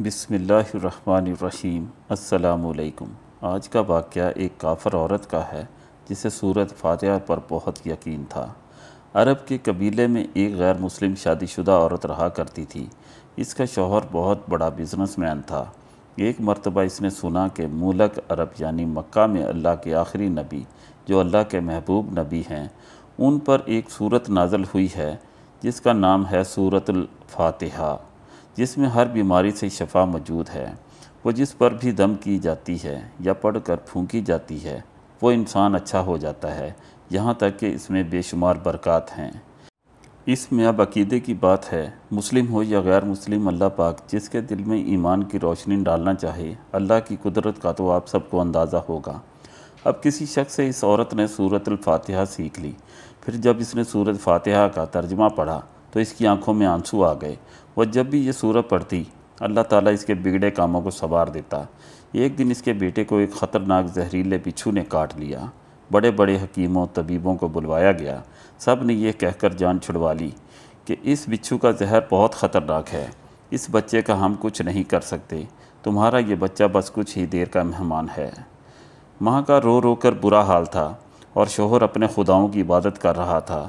बिसमीम् अलकुम आज का वाक़ एक काफ़र औरत का है जिसे सूरत फातह पर बहुत यकीन था अरब के कबीले में एक गैर मुस्लिम शादीशुदा औरत रहा करती थी इसका शोहर बहुत बड़ा बिजनेसमैन था एक मरतबा इसने सुना कि मूलक अरब यानी मक्का में अल्लाह के आखिरी नबी जो अल्लाह के महबूब नबी हैं उन पर एक सूरत नाजल हुई है जिसका नाम है सूरतल जिसमें हर बीमारी से शफा मौजूद है वो जिस पर भी दम की जाती है या पढ़ कर फूंकी जाती है वो इंसान अच्छा हो जाता है यहाँ तक कि इसमें बेशुमार बरक़ात हैं इसमें अब अकीदे की बात है मुस्लिम हो या गैर मुस्लिम अल्लाह पाक जिसके दिल में ईमान की रोशनी डालना चाहे अल्लाह की कुदरत का तो आप सबको अंदाज़ा होगा अब किसी शख्स से इस औरत ने सूरत फातिहा सीख ली फिर जब इसने सूरत फातिहा का तर्जमा पढ़ा तो इसकी आंखों में आंसू आ गए वह जब भी ये सूरत पढ़ती अल्लाह ताला इसके बिगड़े कामों को सवार देता एक दिन इसके बेटे को एक ख़तरनाक जहरीले बिच्छू ने काट लिया बड़े बड़े हकीमों तबीबों को बुलवाया गया सब ने यह कहकर जान छुड़वा ली कि इस बिच्छू का जहर बहुत ख़तरनाक है इस बच्चे का हम कुछ नहीं कर सकते तुम्हारा ये बच्चा बस कुछ ही देर का मेहमान है माँ का रो रो कर बुरा हाल था और शोहर अपने खुदाओं की इबादत कर रहा था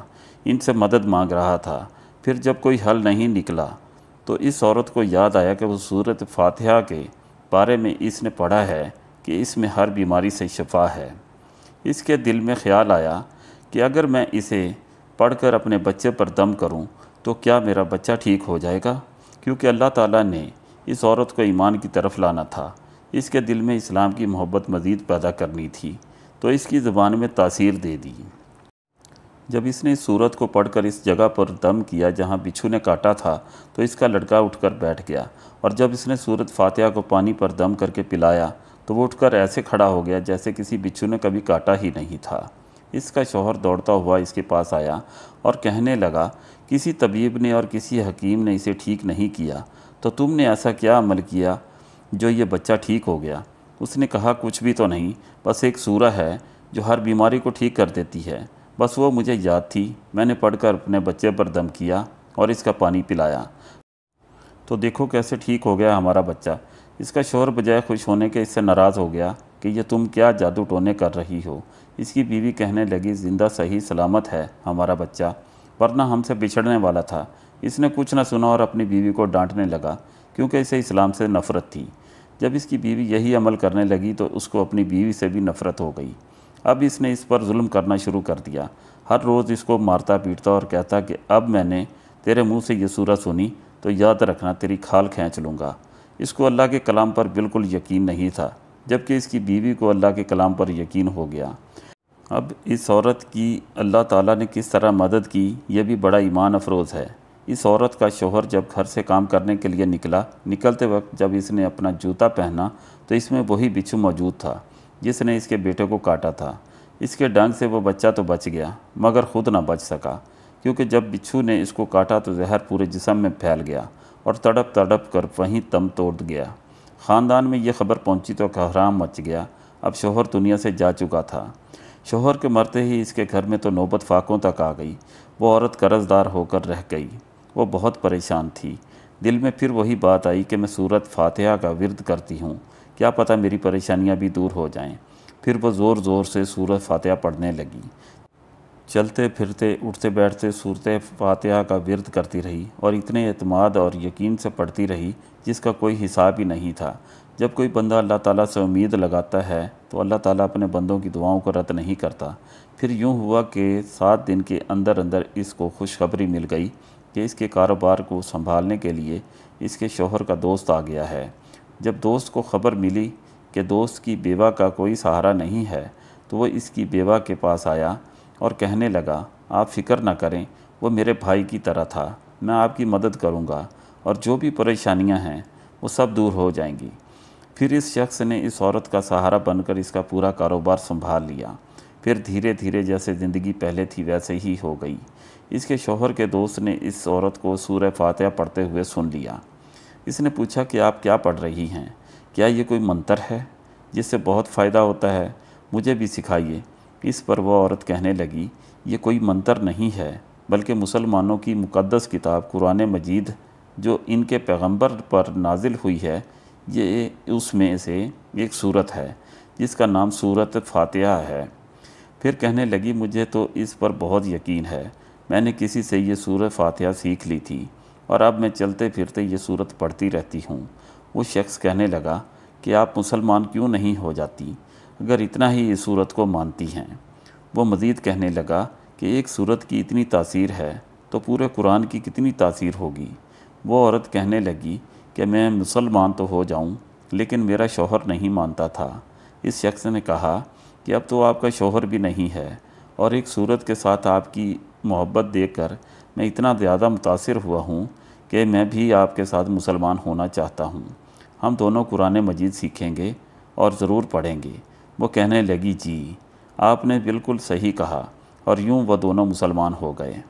इनसे मदद मांग रहा था फिर जब कोई हल नहीं निकला तो इस औरत को याद आया कि वो सूरत फातिहा के बारे में इसने पढ़ा है कि इसमें हर बीमारी से शफा है इसके दिल में ख्याल आया कि अगर मैं इसे पढ़कर अपने बच्चे पर दम करूं तो क्या मेरा बच्चा ठीक हो जाएगा क्योंकि अल्लाह ताला ने इस औरत को ईमान की तरफ लाना था इसके दिल में इस्लाम की मोहब्बत मज़ीद पैदा करनी थी तो इसकी ज़बान में तासीर दे दी जब इसने इस सूरत को पढ़कर इस जगह पर दम किया जहाँ बिच्छू ने काटा था तो इसका लड़का उठकर बैठ गया और जब इसने सूरत फातिहा को पानी पर दम करके पिलाया तो वो उठकर ऐसे खड़ा हो गया जैसे किसी बिच्छू ने कभी काटा ही नहीं था इसका शोहर दौड़ता हुआ इसके पास आया और कहने लगा किसी तबीब ने और किसी हकीम ने इसे ठीक नहीं किया तो तुमने ऐसा क्या अमल किया जो ये बच्चा ठीक हो गया उसने कहा कुछ भी तो नहीं बस एक सूरा है जो हर बीमारी को ठीक कर देती है बस वो मुझे याद थी मैंने पढ़कर अपने बच्चे पर दम किया और इसका पानी पिलाया तो देखो कैसे ठीक हो गया हमारा बच्चा इसका शोर बजाय खुश होने के इससे नाराज़ हो गया कि ये तुम क्या जादू टोने कर रही हो इसकी बीवी कहने लगी ज़िंदा सही सलामत है हमारा बच्चा वरना हमसे बिछड़ने वाला था इसने कुछ न सुना और अपनी बीवी को डांटने लगा क्योंकि इसे इस्लाम से नफ़रत थी जब इसकी बीवी यही अमल करने लगी तो उसको अपनी बीवी से भी नफ़रत हो गई अब इसने इस पर जुल्म करना शुरू कर दिया हर रोज़ इसको मारता पीटता और कहता कि अब मैंने तेरे मुंह से ये सूरत सुनी तो याद रखना तेरी खाल खींच लूँगा इसको अल्लाह के कलाम पर बिल्कुल यकीन नहीं था जबकि इसकी बीवी को अल्लाह के कलाम पर यकीन हो गया अब इस औरत की अल्लाह ताला ने किस तरह मदद की यह भी बड़ा ईमान अफरोज़ है इस औरत का शोहर जब घर से काम करने के लिए निकला निकलते वक्त जब इसने अपना जूता पहना तो इसमें वही बिच्छू मौजूद था जिसने इसके बेटे को काटा था इसके डंग से वो बच्चा तो बच गया मगर खुद ना बच सका क्योंकि जब बिच्छू ने इसको काटा तो जहर पूरे जिसम में फैल गया और तड़प तड़प कर वहीं तम तोड़ गया ख़ानदान में यह खबर पहुंची तो कहराम मच गया अब शोहर दुनिया से जा चुका था शोहर के मरते ही इसके घर में तो नौबत फाकों तक आ गई वो औरत कर्जदार होकर रह गई वो बहुत परेशान थी दिल में फिर वही बात आई कि मैं सूरत फातिहा का विरद करती हूँ क्या पता मेरी परेशानियाँ भी दूर हो जाएं। फिर वह ज़ोर ज़ोर से सूरत फातह पढ़ने लगी चलते फिरते उठते बैठते सूरत फातह का विरद करती रही और इतने अतमाद और यकीन से पढ़ती रही जिसका कोई हिसाब ही नहीं था जब कोई बंदा अल्लाह ताला से उम्मीद लगाता है तो अल्लाह ताला अपने बंदों की दुआओं को रद्द नहीं करता फिर यूं हुआ कि सात दिन के अंदर अंदर इसको खुशखबरी मिल गई कि इसके कारोबार को संभालने के लिए इसके शोहर का दोस्त आ गया है जब दोस्त को खबर मिली कि दोस्त की बेवा का कोई सहारा नहीं है तो वह इसकी बेवा के पास आया और कहने लगा आप फिक्र ना करें वो मेरे भाई की तरह था मैं आपकी मदद करूंगा और जो भी परेशानियां हैं वो सब दूर हो जाएंगी फिर इस शख्स ने इस औरत का सहारा बनकर इसका पूरा कारोबार संभाल लिया फिर धीरे धीरे जैसे ज़िंदगी पहले थी वैसे ही हो गई इसके शोहर के दोस्त ने इस औरत को सूर फातह पढ़ते हुए सुन लिया इसने पूछा कि आप क्या पढ़ रही हैं क्या ये कोई मंत्र है जिससे बहुत फ़ायदा होता है मुझे भी सिखाइए इस पर वह औरत कहने लगी ये कोई मंत्र नहीं है बल्कि मुसलमानों की मुक़दस किताब कुरान मजीद जो इनके पैगंबर पर नाजिल हुई है ये उसमें से एक सूरत है जिसका नाम सूरत फातिहा है फिर कहने लगी मुझे तो इस पर बहुत यकीन है मैंने किसी से ये सूरत फातिहा सीख ली थी और अब मैं चलते फिरते ये सूरत पढ़ती रहती हूँ वो शख्स कहने लगा कि आप मुसलमान क्यों नहीं हो जाती अगर इतना ही इस सूरत को मानती हैं वो मज़ीद कहने लगा कि एक सूरत की इतनी तासीर है तो पूरे कुरान की कितनी तासीर होगी वो औरत कहने लगी कि मैं मुसलमान तो हो जाऊं लेकिन मेरा शोहर नहीं मानता था इस शख्स ने कहा कि अब तो आपका शोहर भी नहीं है और एक सूरत के साथ आपकी मोहब्बत देकर मैं इतना ज़्यादा मुतासर हुआ हूँ कि मैं भी आपके साथ मुसलमान होना चाहता हूँ हम दोनों कुरान मजीद सीखेंगे और ज़रूर पढ़ेंगे वो कहने लगी जी आपने बिल्कुल सही कहा और यूँ वह दोनों मुसलमान हो गए